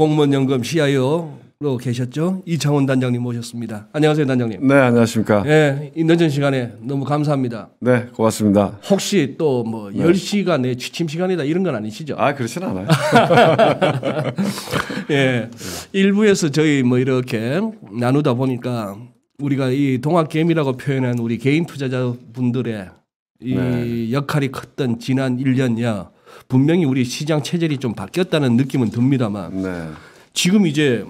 공무원연금 CIO로 계셨죠? 이창훈 단장님 모셨습니다. 안녕하세요, 단장님. 네, 안녕하십니까. 네, 늦은 시간에 너무 감사합니다. 네, 고맙습니다. 혹시 또 뭐1 0시간내 취침 시간이다 이런 건 아니시죠? 아, 그렇진 않아요. 예. 일부에서 저희 뭐 이렇게 나누다 보니까 우리가 이 동학개미라고 표현한 우리 개인 투자자분들의 이 네. 역할이 컸던 지난 1년여 분명히 우리 시장 체질이 좀 바뀌었다는 느낌은 듭니다만 네. 지금 이제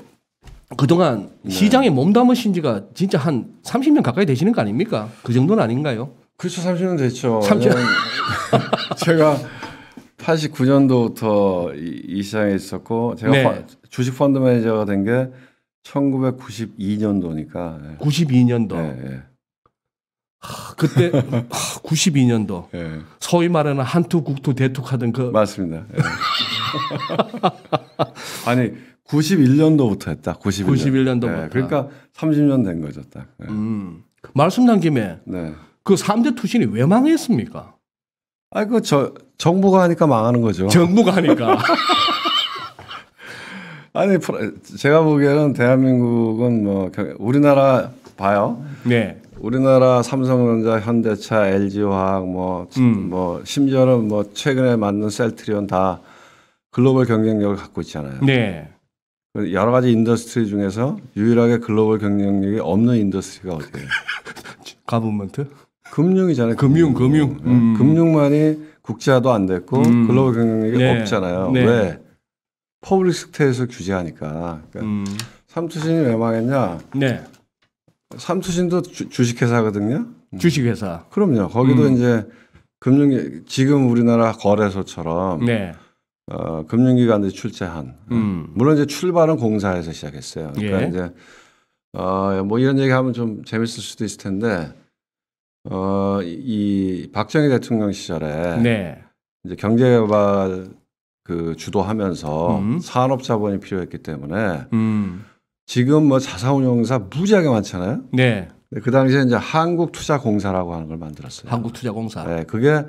그동안 네. 시장에 몸담으신 지가 진짜 한 30년 가까이 되시는 거 아닙니까? 그 정도는 아닌가요? 그렇죠. 30년 됐죠. 30년. 제가 89년도부터 이, 이 시장에 있었고 제가 네. 주식 펀드 매니저가 된 게 1992년도니까 92년도. 예. 네, 예, 예. 그때 92년도 예. 소위 말하는 한투 국투 대투하던 그 맞습니다. 예. 아니 91년도부터 했다. 91년. 도부터 예, 그러니까 30년 된 거죠, 딱. 예. 음, 그 말씀 난 김에 네. 그 3대 투신이 왜 망했습니까? 아, 니그 저 정부가 하니까 망하는 거죠. 정부가 하니까. 아니 제가 보기에는 대한민국은 뭐 우리나라 봐요. 네. 우리나라 삼성전자, 현대차, LG화학 뭐뭐 음. 뭐 심지어는 뭐 최근에 만든 셀트리온 다 글로벌 경쟁력을 갖고 있잖아요. 네. 그 여러 가지 인더스트리 중에서 유일하게 글로벌 경쟁력이 없는 인더스트리가 어디예요? 가브먼트? 금융이잖아요. 금융, 금융. 금융. 네. 음. 금융만이 국제화도 안 됐고 음. 글로벌 경쟁력이 네. 없잖아요. 네. 왜? 퍼블릭 스테에서 규제하니까. 그러니까 음. 삼투신이 왜 망했냐? 네. 삼투신도 주, 식회사거든요 음. 주식회사. 그럼요. 거기도 음. 이제 금융 지금 우리나라 거래소처럼 네. 어, 금융기관들이 출제한. 음. 음. 물론 이제 출발은 공사에서 시작했어요. 그러니까 예. 이제 어, 뭐 이런 얘기하면 좀 재밌을 수도 있을 텐데 어, 이 박정희 대통령 시절에 네. 이제 경제개발 그 주도하면서 음. 산업 자본이 필요했기 때문에 음. 지금 뭐 자사운용사 무지하게 많잖아요. 네. 네. 그 당시에 이제 한국투자공사라고 하는 걸 만들었어요. 한국투자공사. 네, 그게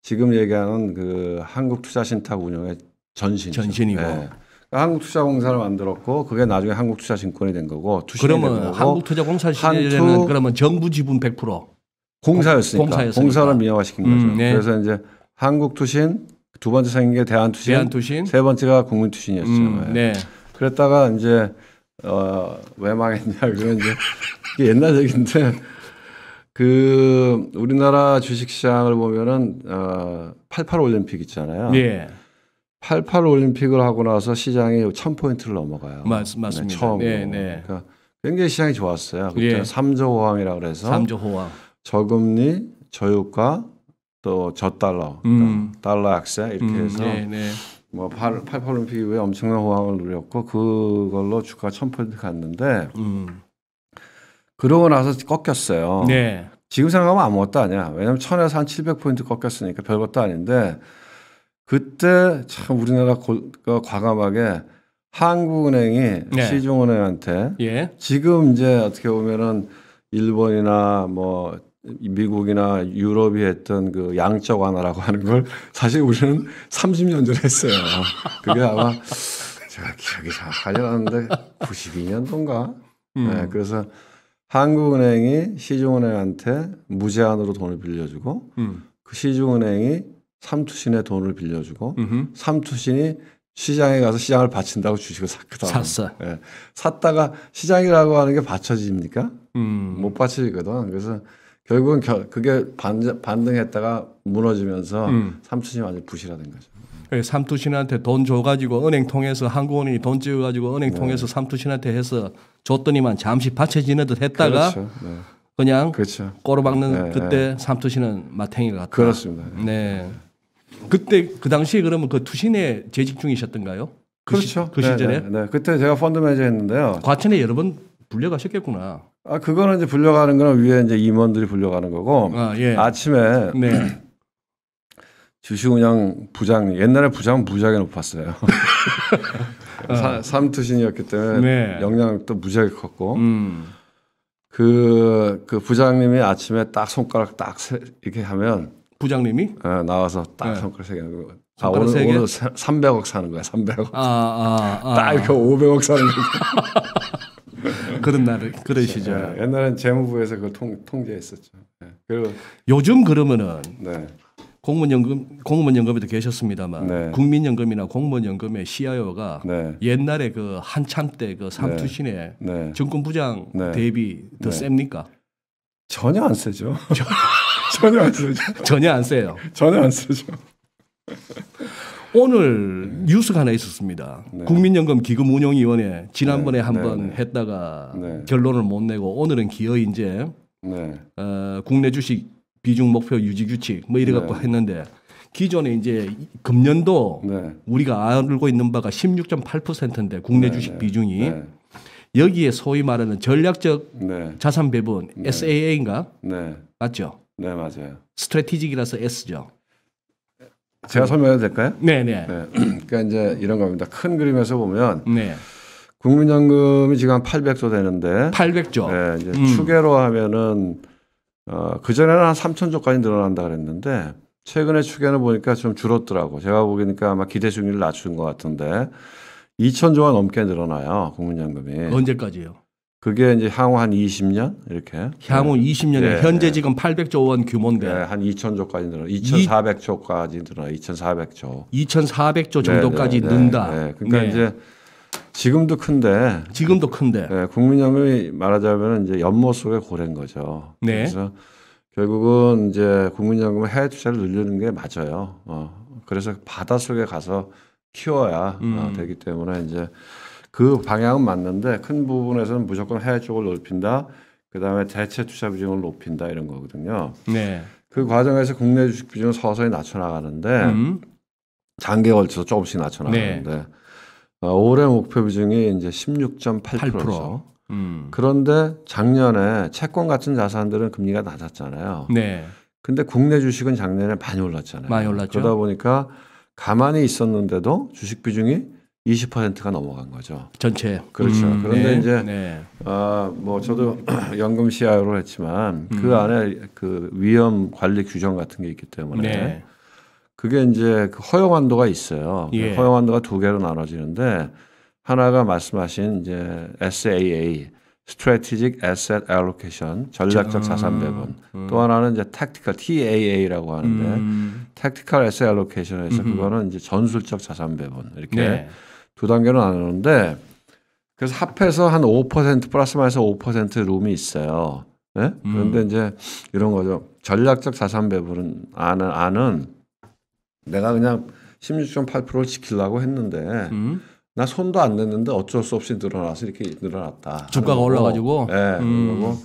지금 얘기하는 그 한국투자신탁 운영의 전신. 전신이고. 네. 그러니까 한국투자공사를 만들었고 그게 나중에 한국투자증권이 된 거고 그러면 한국투자공사 시절에는 한투... 그러면 정부 지분 100% 공사였으니까, 공사였으니까. 공사를 민영화시킨 음, 거죠. 네. 그래서 이제 한국투신 두 번째 생긴 게 대한투신, 대한투신. 세 번째가 국민투신이었어요. 음, 네. 네. 그랬다가 이제 어, 왜 망했냐 그러면 이제 이게 옛날 얘기인데 그 우리나라 주식시장을 보면은 어, 88 올림픽 있잖아요. 예. 88 올림픽을 하고 나서 시장이 1000포인트를 넘어가요. 맞, 맞습니다. 처음으로. 네, 네. 그러니까 굉장히 시장이 좋았어요. 그때 예. 3조 호황이라 그래서 3조 호황. 저금리, 저유가 또 저달러, 음. 달러 약세 이렇게 음, 해서 음, 네, 네. 뭐 8, 8 올림픽 이후에 엄청난 호황을 누렸고 그걸로 주가 1000% 갔는데 음. 그러고 나서 꺾였어요. 네. 지금 생각하면 아무것도 아니야. 왜냐하면 1 0 0 0에서한 700포인트 꺾였으니까 별것도 아닌데 그때 참 우리나라 고, 그 과감하게 한국은행이 네. 시중은행한테 예. 지금 이제 어떻게 보면은 일본이나 뭐 미국이나 유럽이 했던 그 양적 완화라고 하는 걸 사실 우리는 30년 전에 했어요. 그게 아마 제가 기억이 잘 안 나는데 92년도인가. 음. 네, 그래서 한국은행이 시중은행한테 무제한으로 돈을 빌려주고 음. 그 시중은행이 삼투신에 돈을 빌려주고 음흠. 삼투신이 시장에 가서 시장을 바친다고 주식을 샀거든. 샀어. 예. 네, 샀다가 시장이라고 하는 게 받쳐집니까? 음. 못 받쳐지거든. 그래서 결국은 겨, 그게 반, 반등했다가 무너지면서 음. 삼투신 완전 부실화된 거죠. 그 삼투신한테 돈 줘가지고 은행 통해서 한국은행이 돈 찍어가지고 은행 네. 통해서 삼투신한테 해서 줬더니만 잠시 받쳐지는 듯 했다가 그렇죠. 네. 그냥 그렇죠. 꼬르박는 네, 그때 네. 삼투신은 마탱이 같다. 그렇습니다. 네. 그때 그 당시에 그러면 그 투신에 재직 중이셨던가요? 그 그렇죠. 시, 그 시절에? 네, 네, 네, 그때 제가 펀드 매니저 했는데요. 과천에 여러 번 불려가셨겠구나아 그거는 이제 불려가는 거는 위에 이제 임원들이 불려가는 거고 아, 예. 아침에 네. 주식운영 부장 옛날에 부장은 무지하게 높았어요. 아. 삼투신이었기 때문에 네. 영향도 무지하게 컸고 음. 그, 그 부장님이 아침에 딱 손가락 딱 세, 이렇게 하면 부장님이 네, 나와서 딱 네. 손가락 세개 하고 아, 오늘, 오늘 300억 사는 거야 300억 아, 아, 아. 딱 이렇게 500억 사는 거야 그런 그런 시절. 네. 옛날엔 재무부에서 그걸 통, 통제했었죠. 네. 그리고 요즘 그러면은 네. 공무원 연금 공무원 연금에도 계셨습니다만 네. 국민연금이나 공무원 연금의 CIO가 네. 옛날에 그 한참 때그 삼투신의 네. 정권부장 네. 네. 대비 더 네. 셉니까? 전혀 안 세죠. 전혀 안 세죠. 전혀 안 세요. 전혀 안 세죠. 오늘 네. 뉴스가 하나 있었습니다. 네. 국민연금 기금 운용위원회 지난번에 네. 한번 네, 네. 했다가 네. 결론을 못 내고 오늘은 기어이 이제 어, 국내 주식 비중 목표 유지 규칙 뭐 이래 갖고 했는데 기존에 이제 금년도 우리가 알고 있는 바가 16.8%인데 국내 주식 비중이 여기에 소위 말하는 전략적 자산 배분 SAA인가 맞죠? 네 맞아요. 스트레티직이라서 S죠. 제가 설명해도 될까요? 네네. 네. 네. 그러니까 이제 이런 겁니다. 큰 그림에서 보면 네. 국민연금이 지금 한 800조 되는데 800조. 네, 이제 음. 추계로 하면은 어, 그전에는 한3 0 0 0조까지 늘어난다 그랬는데 최근에 추계는 보니까 좀 줄었더라고. 제가 보니까 기 아마 기대 수익률 낮춘 것 같은데 2 0 0 0조가 넘게 늘어나요 국민연금이. 언제까지요? 그게 이제 향후 한 20년 이렇게. 향후 20년에 예. 네. 예, 현재 예. 지금 800조 원 규모인데 네. 한 2,000조까지 늘어, 2,400조까지 늘어, 2,400조. 2,400조 정도까지 네, 네. 는다. 그러니까 네. 이제 지금도 큰데. 지금도 큰데. 국민연금이 말하자면 이제 연못 속의 고래인 거죠. 그래서 결국은 이제 국민연금 해외 투자를 늘리는 게 맞아요. 어. 그래서 바닷 속에 가서 키워야 어, 음. 어, 되기 때문에 이제. 그 방향은 맞는데 큰 부분에서는 무조건 해외 쪽을 넓힌다. 그다음에 대체 투자 비중을 높인다 이런 거거든요. 네. 그 과정에서 국내 주식 비중을 서서히 낮춰 나가는데 음. 장기에 걸쳐서 조금씩 낮춰 나가는데 네. 어, 올해 목표 비중이 이제 16.8%죠. 음. 그런데 작년에 채권 같은 자산들은 금리가 낮았잖아요. 네. 근데 국내 주식은 작년에 많이 올랐잖아요. 많이 올랐죠. 그러다 보니까 가만히 있었는데도 주식 비중이 20%가 넘어간 거죠. 전체. 그렇죠. 음, 그런데 네, 이제 네. 아뭐 저도 연금 시야로 했지만 그 음. 그 안에 그 위험 관리 규정 같은 게 있기 때문에 네. 그게 이제 그 허용 한도가 있어요. 예. 그 허용 한도가 두 개로 나눠지는데 하나가 말씀하신 이제 SAA Strategic Asset Allocation 전략적 음. 자산 배분 음. 또 하나는 이제 Tactical TAA라고 하는데 음. Tactical Asset Allocation에서 음흠. 그거는 이제 전술적 자산 배분 이렇게 네. 두 단계로 나누는데 그래서 합해서 한 5% 플러스 마이너스 5% 룸이 있어요. 네? 그런데 음. 이제 이런 거죠. 전략적 자산 배분은 아는 아는 내가 그냥 16.8%를 지키려고 했는데 음. 나 손도 안 냈는데 어쩔 수 없이 늘어나서 이렇게 늘어났다. 주가가 올라가지고. 네. 음. 그리고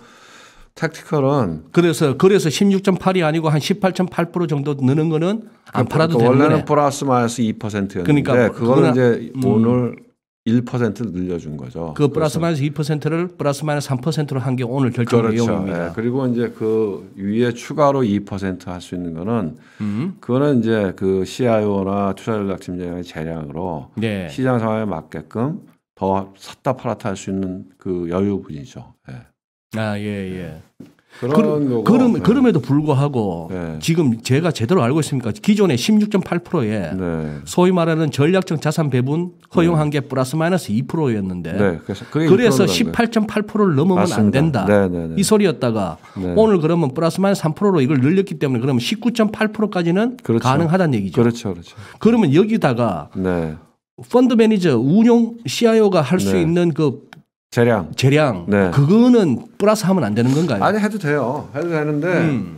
택티컬은 그래서 그래서 16.8이 아니고 한 18.8% 정도 느는 거는 안 그러니까 팔아도 그러니까 원래는 플러스 마이너스 2%였는데 그러니까 뭐 그거는 이제 음. 오늘 1%를 늘려준 거죠. 그 플러스 마이너스 2%를 플러스 마이너스 3%로 한 게 오늘 결정 그렇죠. 내용입니다. 예. 그리고 이제 그 위에 추가로 2%할 수 있는 거는 음. 그거는 이제 그 CIO나 투자전략팀장의 재량으로 네. 시장 상황에 맞게끔 더 샀다 팔았다 할 수 있는 그 여유 분이죠. 예. 아, 예, 예, 예. 그런 그럼, 그럼, 예. 에도 불구하고 네. 지금 제가 제대로 알고 있습니까? 기존의 16.8%에 네. 소위 말하는 전략적 자산 배분 허용한 네. 게 플러스 마이너스 2%였는데 그래서 18.8%를 넘으면 맞습니다. 안 된다 네, 네, 이 소리였다가 오늘 그러면 플러스 마이너스 3%로 이걸 늘렸기 때문에 그러면 19.8%까지는 그렇죠. 가능하다는 얘기죠. 그렇죠, 그렇죠. 그러면 여기다가 펀드 매니저 운용 CIO가 할 수 있는 그 재량. 재량. 네. 그거는 플러스 하면 안 되는 건가요? 아니 해도 돼요. 해도 되는데 음.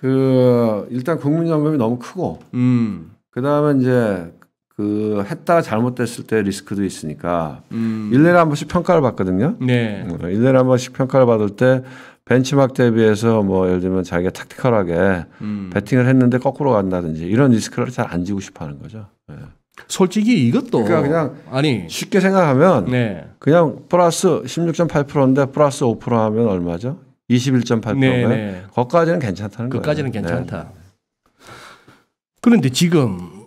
그 일단 국민연금이 너무 크고 음. 그다음에 이제 그 했다가 잘못됐을 때 리스크도 있으니까 음. 1년에 한 번씩 평가를 받거든요. 네. 1년에 한 번씩 평가를 받을 때 벤치마크 대비해서 뭐 예를 들면 자기가 택티컬하게 음. 배팅을 했는데 거꾸로 간다든지 이런 리스크를 잘 안 지고 싶어 하는 거죠. 네. 솔직히 이것도 그러니까 그냥 아니 쉽게 생각하면 네. 그냥 플러스 16.8%인데 플러스 5% 하면 얼마죠? 21.8%면 네, 네. 거까지는 괜찮다는 거예요. 네. 괜찮다. 그런데 지금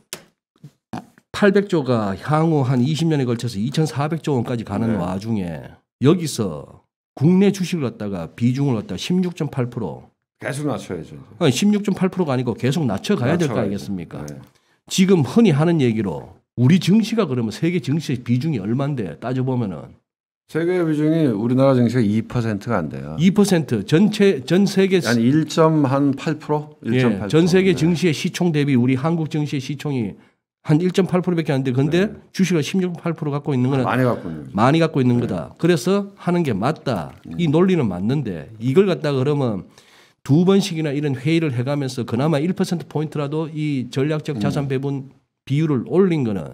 800조가 향후 한 20년에 걸쳐서 2,400조 원까지 가는 네. 와중에 여기서 국내 주식을 갖다가 비중을 갖다가 16.8% 계속 낮춰야죠. 아니, 16.8%가 아니고 계속 낮춰 가야 될 거 아니겠습니까? 네. 지금 흔히 하는 얘기로 우리 증시가 그러면 세계 증시의 비중이 얼만데 따져보면은 세계 비중이 우리나라 증시가 2%가 안 돼요. 2% 전체 전 세계 한1.8% 1.8%. 예, 전 세계 네. 증시의 시총 대비 우리 한국 증시의 시총이 한 1.8%밖에 안 돼. 근데 네. 주식을 16.8% 갖고 있는 거는 많이 갖고 있는 많이 갖고 있는 거다. 네. 그래서 하는 게 맞다. 이 네. 논리는 맞는데 이걸 갖다 그러면 두 번씩이나 이런 회의를 해가면서 그나마 1%포인트라도 이 전략적 자산 음. 배분 비율을 올린 거는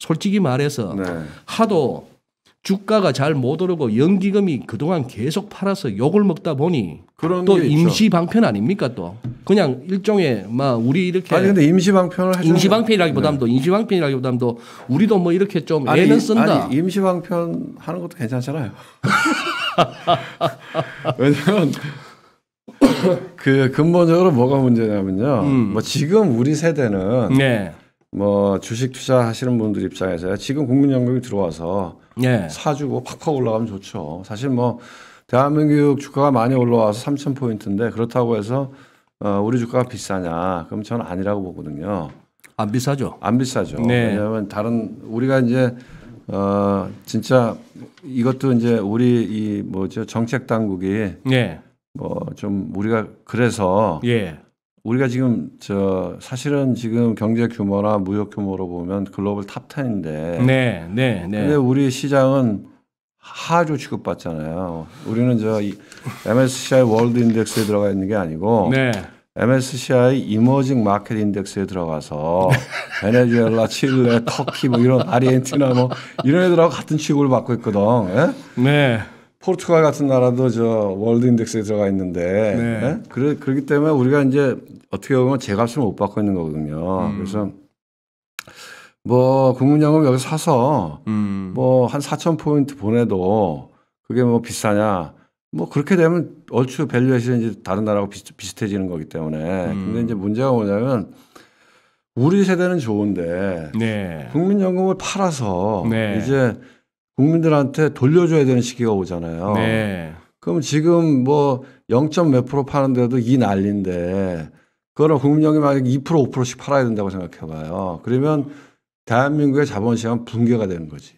솔직히 말해서 네. 하도 주가가 잘 못 오르고 연기금이 그동안 계속 팔아서 욕을 먹다 보니 또 임시 방편 아닙니까 또 그냥 일종의 막 우리 이렇게 아니 근데 임시 방편을 임시 방편이라기보다도 네. 임시 방편이라기보다도 우리도 뭐 이렇게 좀 아니, 애는 쓴다 아니, 임시 방편 하는 것도 괜찮잖아요 왜냐면 그 근본적으로 뭐가 문제냐면요. 음. 뭐 지금 우리 세대는 네. 뭐 주식 투자하시는 분들 입장에서 지금 국민연금이 들어와서 네. 사주고 팍팍 올라가면 좋죠. 사실 뭐 대한민국 주가가 많이 올라와서 3천 포인트인데 그렇다고 해서 어 우리 주가가 비싸냐? 그럼 저는 아니라고 보거든요. 안 비싸죠. 안 비싸죠. 네. 왜냐하면 다른 우리가 이제 어 진짜 이것도 이제 우리 이 뭐죠 정책 당국이 네. 뭐좀 우리가 그래서 예. 우리가 지금 저 사실은 지금 경제 규모나 무역 규모로 보면 글로벌 탑 10인데 네, 네, 네. 근데 우리 시장은 하주 취급받잖아요. 우리는 저 MSCI 월드 인덱스에 들어가 있는 게 아니고 네. MSCI 이머징 마켓 인덱스에 들어가서 베네수엘라, 칠레, 터키 뭐 이런 아르헨티나 뭐 이런 애들하고 같은 취급을 받고 있거든. 예? 네. 포르투갈 같은 나라도 저 월드 인덱스에 들어가 있는데 네. 네? 그래, 그렇기 때문에 우리가 이제 어떻게 보면 제값을 못 받고 있는 거거든요. 음. 그래서 뭐 국민연금 여기 사서 음. 뭐한 4천 포인트 보내도 그게 뭐 비싸냐? 뭐 그렇게 되면 얼추 밸류에이션 이 다른 나라하고 비슷, 비슷해지는 거기 때문에 음. 근데 이제 문제가 뭐냐면 우리 세대는 좋은데 네. 국민연금을 팔아서 네. 이제 국민들한테 돌려줘야 되는 시기가 오잖아요. 네. 그럼 지금 뭐 0.몇 프로 파는데도 이 난리인데 그거는 국민연금 이 만약 2% 5%씩 팔아야 된다고 생각해봐요. 그러면 대한민국의 자본시장 은 붕괴가 되는 거지.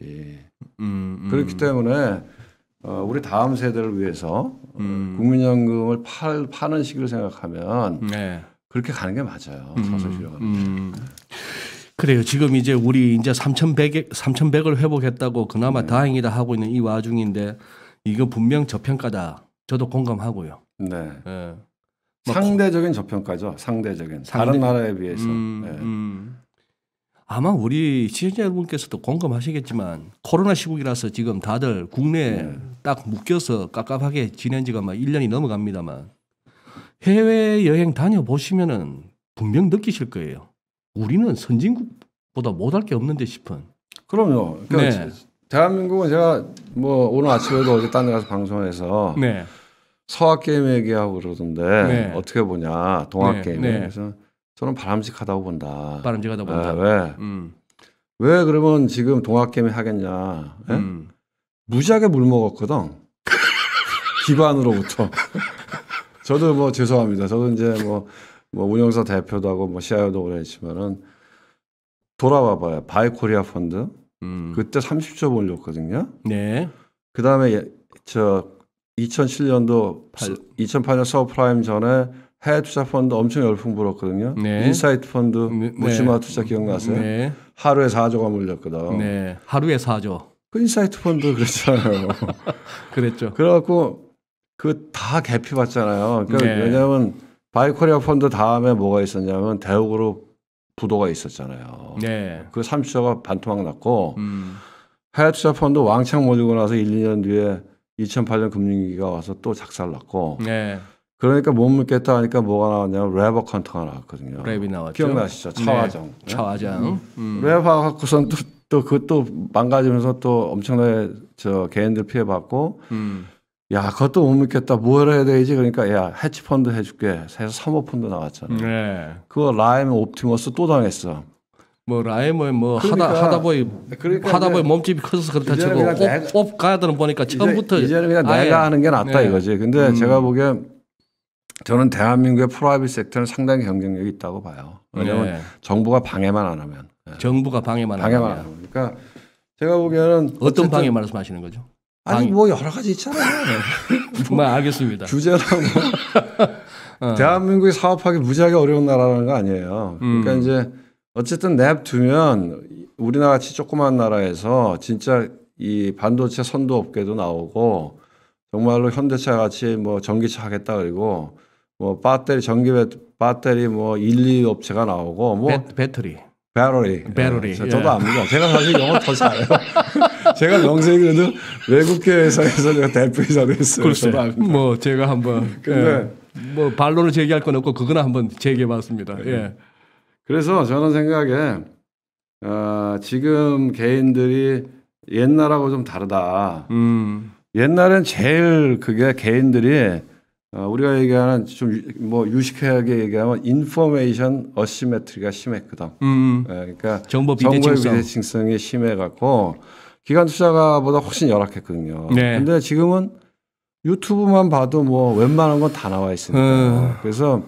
음, 음. 그렇기 때문에 어, 우리 다음 세대를 위해서 어, 음. 국민연금을 팔, 파는 시기를 생각하면 네. 그렇게 가는 게 맞아요. 서서히 가는 게. 그래요. 지금 이제 우리 이제 3,100, 3,100을 회복했다고 그나마 네. 다행이다 하고 있는 이 와중인데 이거 분명 저평가다. 저도 공감하고요. 네. 네. 상대적인 저평가죠. 상대적인. 상대... 다른 나라에 비해서. 음, 네. 음. 아마 우리 시청자 여러분께서도 공감하시겠지만 코로나 시국이라서 지금 다들 국내에 네. 딱 묶여서 깝깝하게 지낸 지가 막 1년이 넘어갑니다만 해외여행 다녀보시면은 분명 느끼실 거예요. 우리는 선진국보다 못할 게 없는데 싶은. 그럼요. 그러니까 네. 대한민국은 제가 뭐 오늘 아침에도 어제 딴 데 가서 방송해서 네. 서학 게임 얘기하고 그러던데 네. 어떻게 보냐 동학 게임. 네. 네. 그래서 저는 바람직하다고 본다. 바람직하다 고 네, 본다. 왜? 음. 왜 그러면 지금 동학 게임 하겠냐? 예? 음. 무지하게 물 먹었거든. 기반으로부터. 저도 뭐 죄송합니다. 저도 이제 뭐뭐 운영사 대표도 하고 뭐 CIO도 오래 했지만은 돌아와 봐요. 바이코리아 펀드. 음. 그때 30조 벌렸거든요. 네. 그다음에 예, 저 2007년도 8. 2008년 서브프라임 전에 해외 투자 펀드 엄청 열풍 불었거든요. 네. 인사이트 펀드 네. 무시마 투자 기억나세요? 네. 하루에 4조가 물렸거든. 네. 하루에 4조. 그 인사이트 펀드 그랬잖아요. 그랬죠. 그래갖고 그 다 개피 받잖아요. 그러니까 네. 왜냐하면 바이코리아 펀드 다음에 뭐가 있었냐면 대우그룹 부도가 있었잖아요. 네. 그 30조가 반토막 났고 음. 해외투자 펀드 왕창 몰리고 나서 1, 2년 뒤에 2008년 금융위기가 와서 또 작살났고 네. 그러니까 못믿겠다 하니까 뭐가 나왔냐면 레버컨트가 나왔거든요. 랩이 나왔죠. 기억나시죠? 네. 차화정. 네. 차화정. 음. 음. 랩고선 또, 또 그것도 망가지면서 또 엄청나게 저 개인들 피해받고 음. 야, 그것도 못 믿겠다. 뭐 해야 되지? 그러니까, 야, 해치펀드 해줄게. 해서 사모펀드 나왔잖아. 네. 그거 라임 옵티머스 또 당했어. 뭐 라임을 뭐 그러니까, 하다 하다 보이 네, 그러니까 하다 보이 몸집이 커져서 그렇다 치고 꼭가야되는 보니까 처음부터 이제, 이제는 그냥 아예. 내가 하는 게 낫다 네. 이거지. 근데 음. 제가 보기엔 저는 대한민국의 프라이빗 섹터는 상당히 경쟁력이 있다고 봐요. 왜냐면 네. 정부가 방해만 안 하면. 네. 정부가 방해만, 방해만 안 하면. 그러니까 제가 보기에는 어떤 방해 말씀하시는 거죠? 아니 방... 뭐 여러 가지 있잖아요. 정말 네. 뭐 뭐 알겠습니다. 규제라고 뭐. 어. 대한민국이 사업하기 무지하게 어려운 나라라는 거 아니에요. 그러니까 음. 이제 어쨌든 냅두면 우리나 라 같이 조그만 나라에서 진짜 이 반도체 선도 업계도 나오고 정말로 현대차 같이 뭐 전기차 하겠다 그리고 뭐 배터리 전기 배터리 뭐 1, 2 업체가 나오고 뭐 배, 터리 배터리 배터리 예, 저도 예. 압니다. 제가 사실 영어 더 잘해요. 제가 명색이거든 외국계 회사에서 제가 대표이사도 했어요. 글쎄, 뭐 제가 한번 근데 예, 뭐 반론을 제기할 건 없고 그거나 한번 제기해봤습니다. 네. 예. 그래서 저는 생각에 어, 지금 개인들이 옛날하고 좀 다르다. 음. 옛날엔 제일 그게 개인들이 어, 우리가 얘기하는 좀 뭐 유식하게 얘기하면 인포메이션 어시메트리가 심했거든. 음. 예, 그러니까 정보 비대칭성. 정보의 비대칭성이 심해갖고 기관 투자가보다 훨씬 열악했거든요. 네. 근데 지금은 유튜브만 봐도 뭐 웬만한 건 다 나와 있습니다. 음. 그래서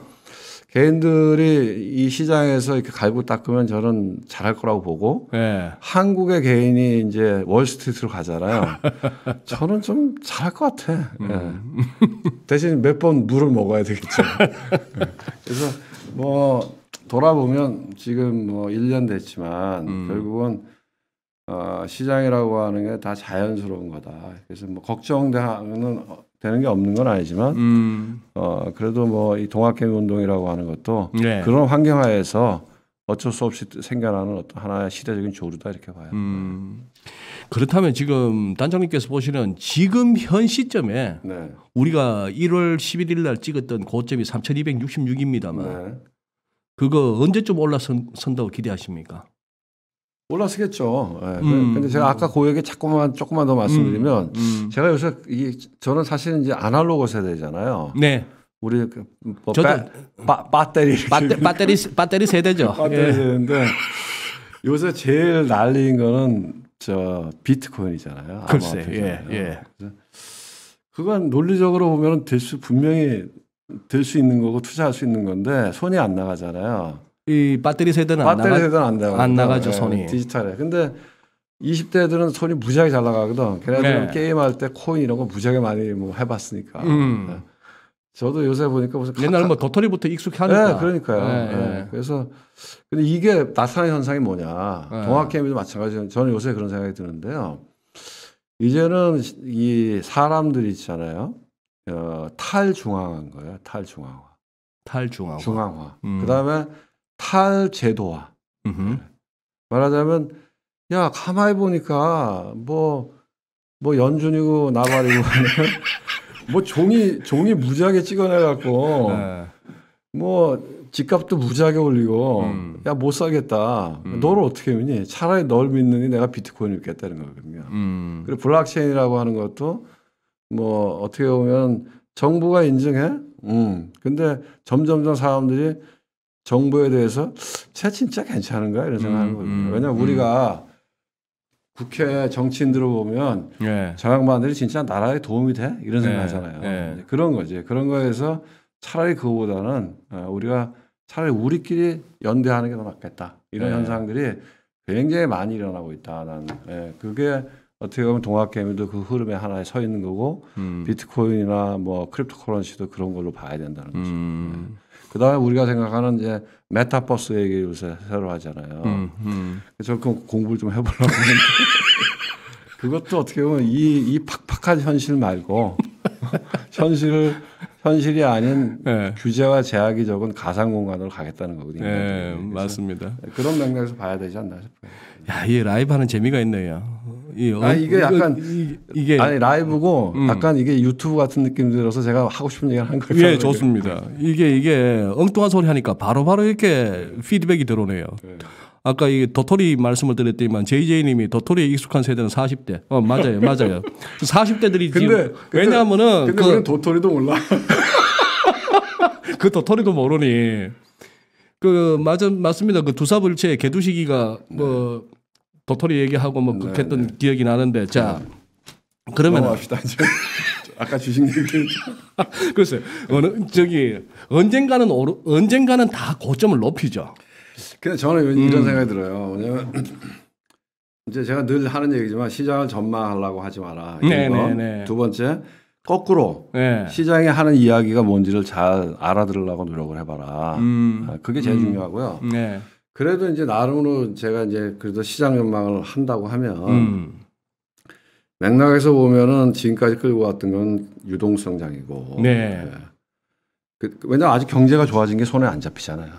개인들이 이 시장에서 이렇게 갈고 닦으면 저는 잘할 거라고 보고 네. 한국의 개인이 이제 월스트리트로 가잖아요. 저는 좀 잘할 것 같아. 예. 음. 네. 대신 몇 번 물을 먹어야 되겠죠. 예. 그래서 뭐 돌아보면 지금 뭐 1년 됐지만 음. 결국은 어, 시장이라고 하는 게 다 자연스러운 거다. 그래서 뭐 걱정되는 되는 게 없는 건 아니지만 음. 어, 그래도 뭐 이 동학개미 운동이라고 하는 것도 네. 그런 환경하에서 어쩔 수 없이 생겨나는 어떤 하나의 시대적인 조류다 이렇게 봐요. 음. 그렇다면 지금 단장님께서 보시는 지금 현 시점에 네. 우리가 1월 11일 날 찍었던 고점이 3,266입니다만 네. 그거 언제쯤 올라선다고 기대하십니까? 올랐으겠죠. 예. 네. 음, 근데 음. 제가 아까 고역에 그 자꾸만 조금만 더 말씀드리면 음, 음. 제가 요새 이 저는 사실 이제 아날로그 세대잖아요. 네. 우리 그뭐 저도 바, 바, 배터리 배터리 배터리, 배터리 세대죠. 배터리 예. 세대인데 요새 제일 난리인 거는 저 비트코인이잖아요. 글쎄, 예, 예. 그건 논리적으로 보면 될 수 분명히 될 수 있는 거고 투자할 수 있는 건데 손이 안 나가잖아요. 이 배터리 세대는 배터리 안 세대는 안, 나가, 안 나가죠 네, 손이 디지털에. 근데 20대 들은 손이 무지하게 잘 나가거든. 걔네들은 네. 게임할 때 코인 이런 거 무지하게 많이 뭐 해봤으니까. 음. 네. 저도 요새 보니까 무슨 옛날 카타... 뭐 도토리부터 익숙해하니까. 네, 그러니까요. 네, 네. 네. 그래서 근데 이게 나타나 현상이 뭐냐. 네. 동학 개미도 마찬가지로 저는 요새 그런 생각이 드는데요. 이제는 이 사람들이 있잖아요. 어, 탈중앙한 거예요. 탈중앙화. 탈중앙화. 중앙화. 음. 그다음에 탈제도화. 네. 말하자면 야 가만히 보니까 뭐뭐 뭐 연준이고 나발이고 뭐 종이 종이 무지하게 찍어내 갖고 네. 뭐 집값도 무지하게 올리고 음. 야못 사겠다. 음. 너를 어떻게 믿니? 차라리 널 믿느니 내가 비트코인을 믿겠다는 거거든요. 음. 그리고 블록체인이라고 하는 것도 뭐 어떻게 보면 정부가 인증해. 음. 근데 점점점 사람들이 정부에 대해서 쟤 진짜 괜찮은가 이런 생각하는 음, 거예요. 음, 왜냐하면 음. 우리가 국회 정치인들을 보면 예. 저 양반들이 진짜 나라에 도움이 돼 이런 생각하잖아요. 예. 예. 그런 거지. 그런 거에서 차라리 그거보다는 어, 우리가 차라리 우리끼리 연대하는 게 더 낫겠다 이런 예. 현상들이 굉장히 많이 일어나고 있다. 난 예. 그게 어떻게 보면 동학개미도 그 흐름에 하나에 서 있는 거고 음. 비트코인이나 뭐크립토코런시도 그런 걸로 봐야 된다는 거죠. 음. 예. 그 다음에 우리가 생각하는 이제 메타버스 얘기 요새 새로 하잖아요. 음, 음. 그래서 그 공부를 좀 해보려고 했는데 그것도 어떻게 보면 이, 이 팍팍한 현실 말고 현실을 현실이 아닌 네. 규제와 제약이 적은 가상 공간으로 가겠다는 거거든요. 네, 맞습니다. 그런 맥락에서 봐야 되지 않나 싶어요. 야, 이 라이브 하는 재미가 있네요. 이, 아 어, 이게 약간 이, 게 아니 라이브고 음. 약간 이게 유튜브 같은 느낌 들어서 제가 하고 싶은 얘기를 한 거예요. 예, 좋습니다. 이게 이게 엉뚱한 소리 하니까 바로바로 이렇게 피드백이 들어오네요. 네. 아까 이 도토리 말씀을 드렸더니만 JJ님이 도토리에 익숙한 세대는 40대. 어 맞아요, 맞아요. 40대들이 지금 근데, 왜냐하면은 근데 그, 도토리도 몰라. 그 도토리도 모르니. 그 맞아 맞습니다. 그 두사불체 개두시기가 뭐 도토리 얘기하고 뭐 그렇게 네, 했던 네. 기억이 나는데 자 네. 그러면 아까 주신 얘기 글쎄 어느 저기 언젠가는 오르, 언젠가는 다 고점을 높이죠. 근데 저는 이런 음. 생각이 들어요. 왜냐면 이제 제가 늘 하는 얘기지만 시장을 전망하려고 하지 마라. 네네네. 뭐 두 번째 거꾸로 네. 시장이 하는 이야기가 뭔지를 잘 알아들으려고 노력을 해봐라. 음. 아, 그게 제일 음. 중요하고요. 네. 그래도 이제 나름으로 제가 이제 그래도 시장 연망을 한다고 하면 음. 맥락에서 보면은 지금까지 끌고 왔던 건 유동성장이고. 네. 네. 그, 그 왜냐 아직 경제가 좋아진 게 손에 안 잡히잖아요.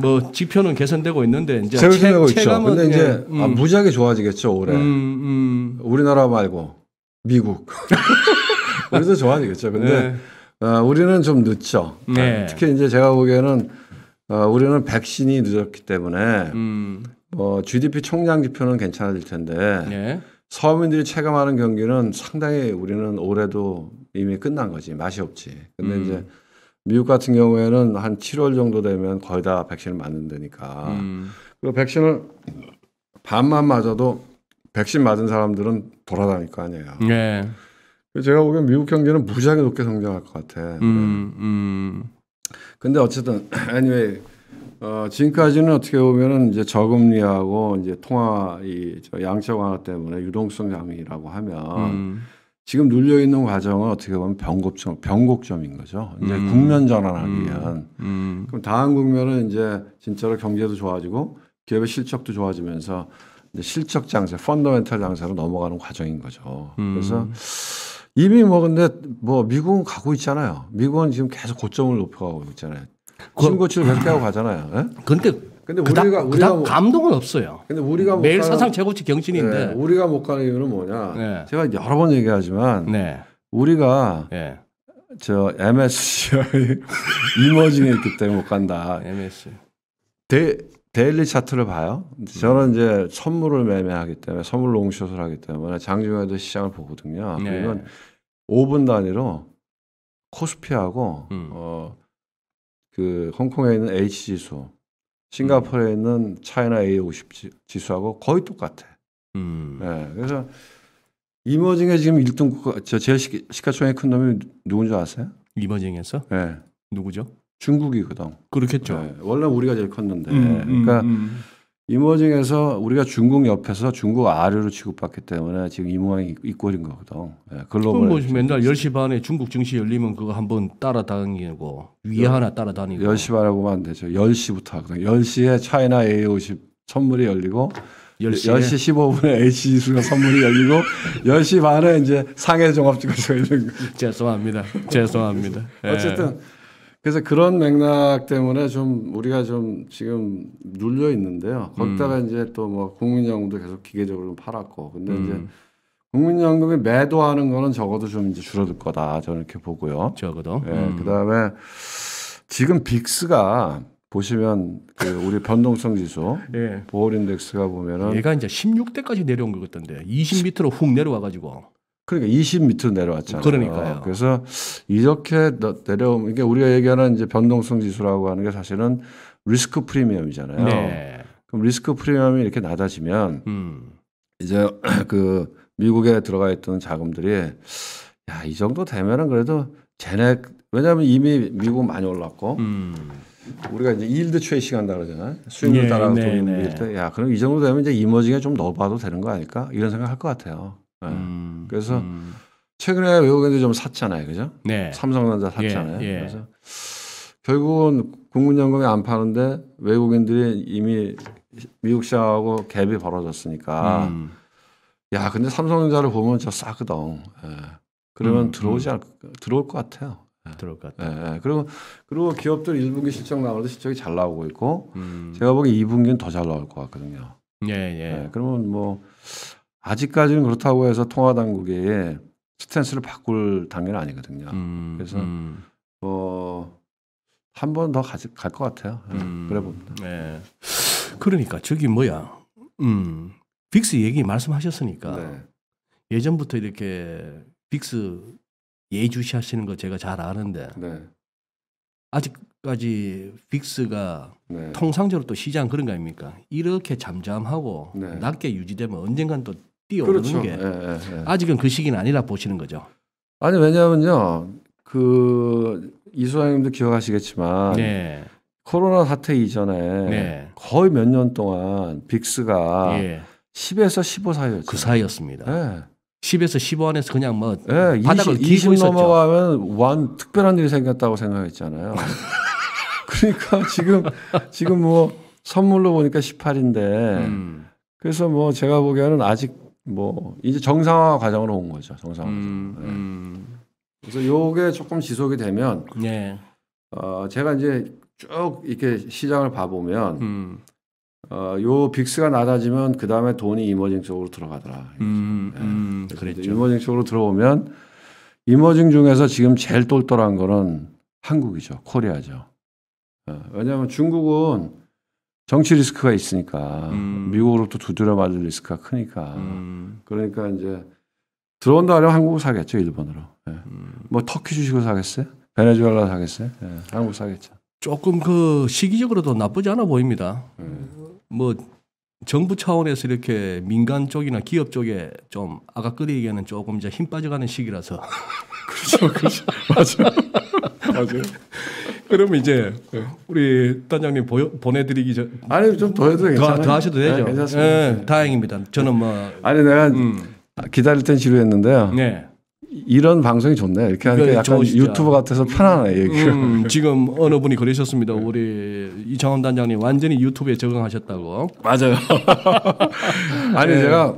뭐 지표는 개선되고 있는데 이제 체, 되고 있죠. 근데 이제 예. 아, 음. 아, 무지하게 좋아지겠죠 올해. 음, 음. 우리나라 말고 미국. 우리도 좋아지겠죠. 근데 네. 어, 우리는 좀 늦죠. 네. 특히 이제 제가 보기에는 어, 우리는 백신이 늦었기 때문에 음. 뭐 GDP 총량 지표는 괜찮아질 텐데 예. 서민들이 체감하는 경기는 상당히 우리는 올해도 이미 끝난 거지 맛이 없지. 근데 음. 이제 미국 같은 경우에는 한 7월 정도 되면 거의 다 백신을 맞는다니까. 음. 그 백신을 반만 맞아도 백신 맞은 사람들은 돌아다닐 거 아니에요. 예. 제가 보기엔 미국 경제는 무지하게 높게 성장할 것 같아. 음, 음. 근데 어쨌든 anyway 어, 지금까지는 어떻게 보면은 이제 저금리하고 이제 통화 이저 양적 완화 때문에 유동성 장이라고 하면 음. 지금 눌려 있는 과정은 어떻게 보면 변곡점 변곡점인 거죠. 이제 음. 국면 전환하기 음. 위한 음. 그럼 다음 국면은 이제 진짜로 경제도 좋아지고 기업의 실적도 좋아지면서 이제 실적 장세, 펀더멘탈 장세로 넘어가는 과정인 거죠. 음. 그래서 이미 뭐 근데 뭐 미국은 가고 있잖아요. 미국은 지금 계속 고점을 높여가고 있잖아요. 신고치를 1 0개 하고 가잖아요. 예? 근데 근데 그닥, 우리가 우리가 뭐, 감동은 없어요. 근데 우리가 매일 사상 최고치 경신인데 네, 우리가 못 가는 이유는 뭐냐? 네. 제가 여러 번 얘기하지만 네. 우리가 네. 저 MSCI 이머징에 있기 때문에 못 간다. MSCI 대 데일리 차트를 봐요. 저는 음. 이제 선물을 매매하기 때문에 선물 롱숏을 하기 때문에 장중에도 시장을 보거든요. 네. 그러 5분 단위로 코스피하고 음. 어그 홍콩에 있는 H 지수, 싱가포르에 음. 있는 차이나 A50 지수하고 거의 똑같아. 음. 네, 그래서 이머징에 지금 1등 국가, 저 제일 시가, 시가총액 큰 놈이 누군지 아세요? 이머징에서? 네. 누구죠? 중국이거든. 그 그렇겠죠. 네. 원래 우리가 제일 컸는데. 음, 음, 그러니까 음. 음. 이머징에서 우리가 중국 옆에서 중국 아래로 취급받기 때문에 지금 이 모양이 이꼴인 거거든. 네, 글로벌. 뭐 맨날 10시 반에 중국 증시 열리면 그거 한번 따라다니고 위에 하나 따라다니고. 10시 반이라고 하면 안 되죠. 10시부터 하거든. 10시에 차이나 A50 선물이 열리고 10시에? 10시 15분에 H 지수가 선물이 열리고 10시 반에 이제 상해 종합지수가 열리는 거 죄송합니다. 죄송합니다. 어쨌든 예. 그래서 그런 맥락 때문에 좀 우리가 좀 지금 눌려 있는데요. 거기다가 음. 이제 또 뭐 국민연금도 계속 기계적으로 팔았고, 근데 음. 이제 국민연금이 매도하는 거는 적어도 좀 이제 줄어들 거다 저는 이렇게 보고요. 적어도. 예, 음. 그다음에 지금 빅스가 보시면 그 우리 변동성 지수 예. 보홀 인덱스가 보면은 얘가 이제 16대까지 내려온 거 같던데 20 밑으로 훅 내려와 가지고 그러니까 20미터 내려왔잖아요. 그러니까요. 그래서 이렇게 내려오면 그러니까 우리가 얘기하는 이제 변동성 지수라고 하는 게 사실은 리스크 프리미엄이잖아요. 네. 그럼 리스크 프리미엄이 이렇게 낮아지면 음. 이제 그 미국에 들어가 있던 자금들이 야 이 정도 되면은 그래도 쟤네 왜냐하면 이미 미국 많이 올랐고 음. 우리가 이제 일드 트레이싱 한다 그러잖아요. 수익률 따라 네, 돈밀 네. 네. 때, 야 그럼 이 정도 되면 이제 이머징에 좀 넣어봐도 되는 거 아닐까 이런 생각할 것 같아요. 네. 음, 그래서 음. 최근에 외국인들이 좀 샀잖아요, 그죠? 네. 삼성전자 예, 샀잖아요. 예, 예. 그래서 결국은 국민연금이 안 파는데 외국인들이 이미 미국 시장하고 갭이 벌어졌으니까 음. 야 근데 삼성전자를 보면 저 싸거든. 예. 그러면 음, 음, 들어오지 않 들어올 것 같아요. 예. 들어올 것 같아요. 예. 예. 그리고 그리고 기업들 1분기 실적 나올 때 실적이 잘 나오고 있고 음. 제가 보기 엔 2분기는 더 잘 나올 것 같거든요. 예, 예. 그러면 뭐 아직까지는 그렇다고 해서 통화당국에 스탠스를 바꿀 단계는 아니거든요. 음, 그래서 음. 어, 뭐 한번 더 갈것 갈 같아요. 예, 음, 그래 봅니다. 네. 그러니까 저기 뭐야, 음, 빅스 얘기 말씀하셨으니까 네. 예전부터 이렇게 빅스 예주시하시는 거 제가 잘 아는데 네. 아직까지 빅스가 네. 통상적으로 또 시장 그런 거 아닙니까? 이렇게 잠잠하고 네. 낮게 유지되면 언젠간 또 뛰어오는 그렇죠. 게 예, 예, 예. 아직은 그 시기는 아니라 보시는 거죠. 아니 왜냐하면요 그 이수장님도 기억하시겠지만 네. 코로나 사태 이전에 네. 거의 몇 년 동안 빅스가 예. 10에서 15 사이였죠. 그 사이였습니다. 네. 10에서 15 안에서 그냥 뭐 네, 바닥을 20, 20 있었죠. 넘어가면 완 특별한 일이 생겼다고 생각했잖아요. 그러니까 지금 지금 뭐 선물로 보니까 18인데 음. 그래서 뭐 제가 보기에는 아직 뭐 이제 정상화 과정으로 온 거죠. 정상화 음, 과정. 네. 음. 그래서 요게 조금 지속이 되면 네. 어, 제가 이제 쭉 이렇게 시장을 봐보면 음. 어, 요 빅스가 낮아지면 그 다음에 돈이 이머징 쪽으로 들어가더라. 음, 네. 그 이머징 쪽으로 들어오면 이머징 중에서 지금 제일 똘똘한 거는 한국이죠. 코리아죠. 어, 왜냐하면 중국은 정치 리스크가 있으니까 음. 미국으로부터 두드려 맞을 리스크가 크니까 음. 그러니까 이제 들어온다 하면 한국 을 사겠죠 일본으로 예. 음. 뭐 터키 주식을 사겠어요 베네수엘라 사겠어요 예. 한국 사겠죠 조금 그 시기적으로도 나쁘지 않아 보입니다 예. 뭐 정부 차원에서 이렇게 민간 쪽이나 기업 쪽에 좀아까끌이기에는 조금 이제 힘 빠져가는 시기라서 그렇죠 그렇죠 맞아요 맞아요 그러면 이제 우리 단장님 보여, 보내드리기 전 아니 좀 보여도 괜찮아요. 더, 하셔도 네, 되죠. 네, 괜찮습니다. 네, 다행입니다. 저는 뭐 아니 내가 음. 아, 기다릴 땐 지루했는데요. 네. 이런 방송이 좋네. 이렇게 하니까 약간 좋으시죠. 유튜브 같아서 편안해 음, 지금 어느 분이 그러셨습니다. 우리 이창원 단장님 완전히 유튜브에 적응하셨다고. 맞아요. 아니 네. 제가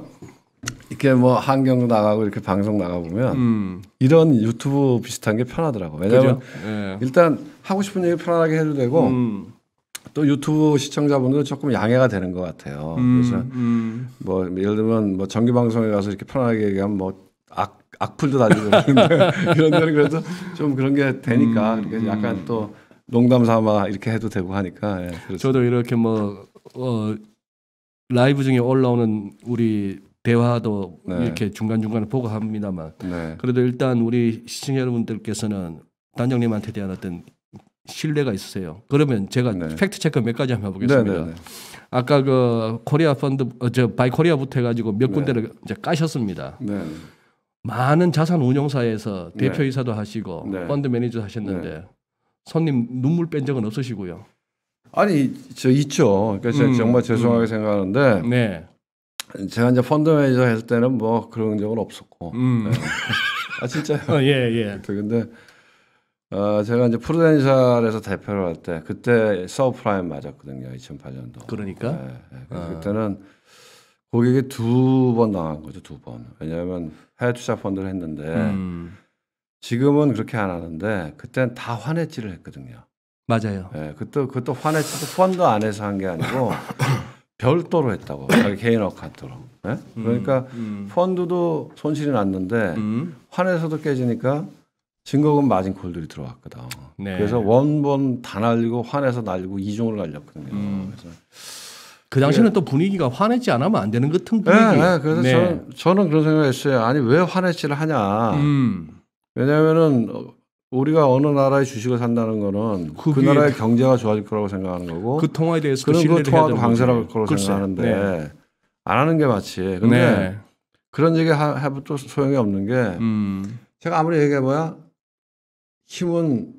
이렇게 뭐 한경 나가고 이렇게 방송 나가 보면 음. 이런 유튜브 비슷한 게 편하더라고. 왜냐면 예. 일단 하고 싶은 얘기 편하게 해도 되고 음. 또 유튜브 시청자분들은 조금 양해가 되는 것 같아요. 음, 그래서 음. 뭐 예를 들면 뭐 정규 방송에 가서 이렇게 편하게 얘기하면 뭐악 악플도 달리고 이런 데는 그래도 좀 그런 게 되니까 음, 그러니까 약간 또 농담 삼아 이렇게 해도 되고 하니까 예, 저도 이렇게 뭐 어, 라이브 중에 올라오는 우리 대화도 네. 이렇게 중간중간에 보고 합니다만 네. 그래도 일단 우리 시청 자 여러분들께서는 단장님한테 대한 어떤 신뢰가 있으세요. 그러면 제가 네. 팩트 체크 몇 가지 한번 해보겠습니다. 네네. 네, 네. 아까 그 코리아 펀드 어, 저 바이코리아부터 해가지고 몇 네. 군데를 이제 까셨습니다. 네 많은 자산 운용사에서 대표이사도 하시고 펀드 매니저 하셨는데 손님 눈물 뺀 적은 없으시고요. 아니 저 있죠. 그러니까 음, 정말 음. 죄송하게 음. 생각하는데 네. 제가 이제 펀드 매니저 했을 때는 뭐 그런 적은 없었고. 음. 네. 아 진짜요? 어, 예 예. 근데 어, 제가 이제 프루덴셜에서 대표를 할 때 그때 서브프라임 맞았거든요. 2008년도. 그러니까. 네, 네. 아. 그때는 고객이 두 번 나간 거죠. 두 번. 왜냐하면 해외 투자 펀드를 했는데 음. 지금은 그렇게 안 하는데 그때는 다 환해지를 했거든요. 맞아요. 예, 네, 그것도 그것도 환해지도 펀드 안에서 한 게 아니고 별도로 했다고 네. 자기 개인 어카운트로. 네? 음, 그러니까 음, 음. 펀드도 손실이 났는데 음. 환에서도 깨지니까 증거금 마진콜들이 들어왔거든. 네. 그래서 원본 다 날리고 환에서 날리고 이중으로 날렸거든요. 음. 그래서 그 당시는 예. 또 분위기가 화내지 않으면 안 되는 같은 그 네, 분위기. 네, 네. 그래서 네. 저는, 저는 그런 생각 했어요. 아니 왜 화내지를 하냐. 음. 왜냐하면은 우리가 어느 나라의 주식을 산다는 거는 그, 그 나라의 경제가 좋아질 거라고 생각하는 거고 그 통화에 대해서 그런 그 통화도 강세라고 거라고 글쎄. 생각하는데 네. 안 하는 게 맞지. 근데 네. 그런 얘기 해도 소용이 없는 게 음. 제가 아무리 얘기해봐야 힘은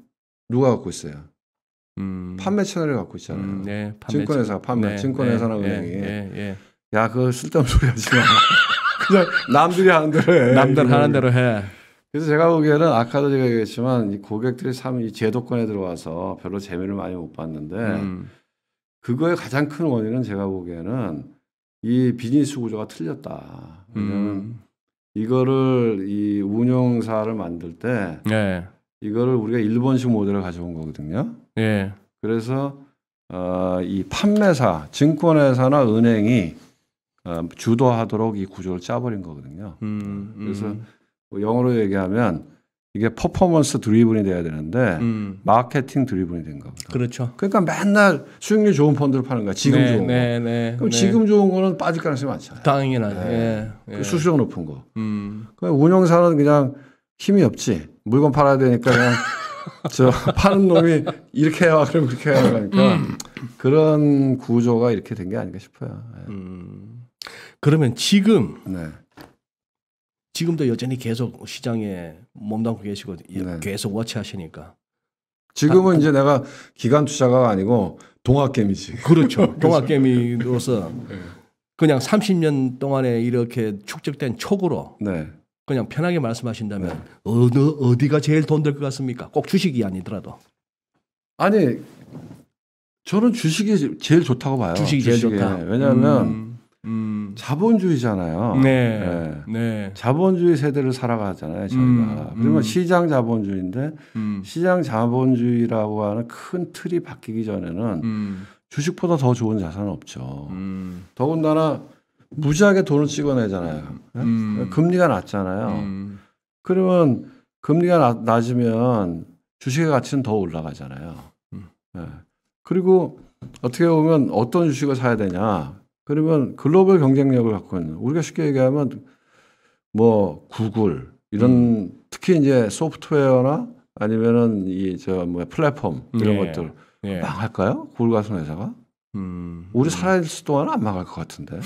누가 갖고 있어요. 음. 판매 채널을 갖고 있잖아요. 음, 네, 판매 증권회사, 판매, 네. 증권회사나 네. 은행이. 네. 야, 그 쓸데없는 소리 하지 마. 그냥 남들이 하는 대로 해. 남들 하는 대로 해. 그래서 제가 보기에는 아까도 제가 얘기했지만 이 고객들이 참이 제도권에 들어와서 별로 재미를 많이 못 봤는데 음. 그거의 가장 큰 원인은 제가 보기에는 이 비즈니스 구조가 틀렸다. 음. 이거를 이 운영사를 만들 때 네. 이거를 우리가 일본식 모델을 가져온 거거든요. 네. 그래서 어, 이 판매사, 증권회사나 은행이 어, 주도하도록 이 구조를 짜버린 거거든요. 음, 음. 그래서 뭐 영어로 얘기하면 이게 퍼포먼스 드리븐이 돼야 되는데 음. 마케팅 드리븐이 된겁니다 그렇죠. 그러니까 맨날 수익률 좋은 펀드를 파는 거야. 지금 네, 좋은 네, 거. 네, 그럼 네. 지금 좋은 거는 빠질 가능성이 많잖아요. 당연하죠. 네. 예, 그 예. 수수료 높은 거. 음. 그러니까 운영사는 그냥 힘이 없지. 물건 팔아야 되니까 그냥 저 파는 놈이 이렇게 해와 그럼 그렇게 해와 그러니까 음. 그런 구조가 이렇게 된 게 아닌가 싶어요. 예. 음. 그러면 지금 네. 지금도 여전히 계속 시장에 몸담고 계시고 예, 네. 계속 워치하시니까 지금은 아, 이제 내가 기간 투자가 아니고 동학개미지 그렇죠 동학개미로서 네. 그냥 30년 동안에 이렇게 축적된 촉으로 네. 그냥 편하게 말씀하신다면 네. 어느 어디가 제일 돈 될 것 같습니까? 꼭 주식이 아니더라도. 아니 저는 주식이 제일 좋다고 봐요. 주식이 주식에. 제일 좋다. 네. 왜냐하면 음. 음. 자본주의잖아요. 네. 네. 네. 자본주의 세대를 살아가잖아요, 저희가. 음. 그러면 음. 시장 자본주의인데 음. 시장 자본주의라고 하는 큰 틀이 바뀌기 전에는 음. 주식보다 더 좋은 자산은 없죠. 음. 더군다나 무지하게 돈을 찍어내잖아요. 네? 금리가 낮잖아요. 그러면 금리가 낮, 으면 주식의 가치는 더 올라가잖아요. 네. 그리고 어떻게 보면 어떤 주식을 사야 되냐. 그러면 글로벌 경쟁력을 갖고 있는 우리가 쉽게 얘기하면 뭐 구글 이런 음. 특히 이제 소프트웨어나 아니면은 이 저 뭐 플랫폼 이런 예. 것들 예. 망할까요? 구글 같은 회사가? 음. 우리 음. 살아있을 동안 안 망할 것 같은데.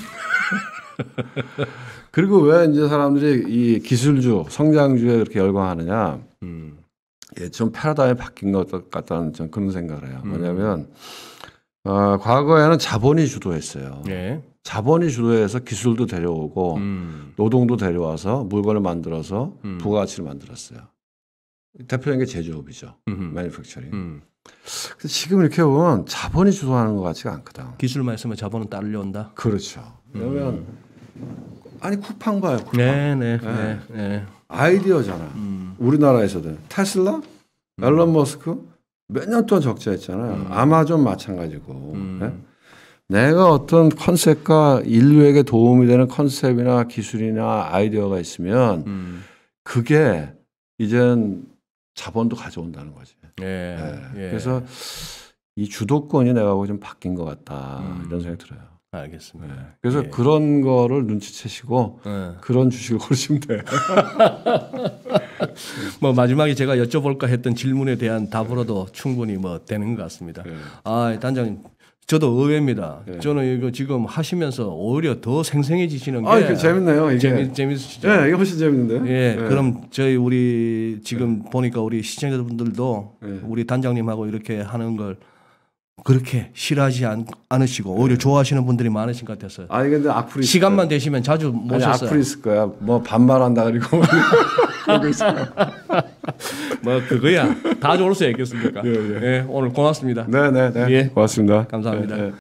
그리고 왜 이제 사람들이 이 기술주, 성장주에 이렇게 열광하느냐? 음. 예, 좀 패러다임이 바뀐 것 같다는 좀 그런 생각을 해요. 뭐냐면 음. 어, 과거에는 자본이 주도했어요. 예. 자본이 주도해서 기술도 데려오고 음. 노동도 데려와서 물건을 만들어서 음. 부가가치를 만들었어요. 대표적인 게 제조업이죠. 매니팩처링. 음. 지금 이렇게 보면 자본이 주도하는 것 같지가 않거든. 기술 말씀에 자본은 따르려온다. 그렇죠. 그러하면 음. 아니 쿠팡 봐요. 쿠팡. 네, 네, 네. 네. 네. 아이디어잖아. 음. 우리나라에서도 테슬라, 음. 앨런 머스크, 몇년 동안 적자했잖아요 음. 아마존 마찬가지고. 음. 네? 내가 어떤 컨셉과 인류에게 도움이 되는 컨셉이나 기술이나 아이디어가 있으면 음. 그게 이젠 자본도 가져온다는 거지. 예. 네. 예. 그래서 이 주도권이 내가 보기 좀 바뀐 것 같다 음. 이런 생각이 들어요. 알겠습니다. 네. 그래서 예. 그런 거를 눈치채시고 네. 그런 주식을 고르시면 돼뭐 마지막에 제가 여쭤볼까 했던 질문에 대한 답으로도 네. 충분히 뭐 되는 것 같습니다. 네. 아 단장님 저도 의외입니다. 네. 저는 이거 지금 하시면서 오히려 더 생생해지시는 아, 게 아, 이게 재밌네요. 이게 재미, 재밌으시죠? 예, 이거 훨씬 재밌는데. 예, 그럼 저희 우리 지금 보니까 우리 시청자분들도 우리 단장님하고 이렇게 하는 걸 그렇게 싫어하지 않, 으시고 오히려 네. 좋아하시는 분들이 많으신 것 같았어요. 아니 근데 악플이 시간만 되시면 자주 모셨어요. 악플 있을 거야. 뭐 반말한다 그리고 뭐, 뭐 그거야. 다 좋을 수 있겠습니까? 예, 예. 예, 오늘 고맙습니다. 네네네. 네, 네. 예. 고맙습니다. 감사합니다. 예, 예.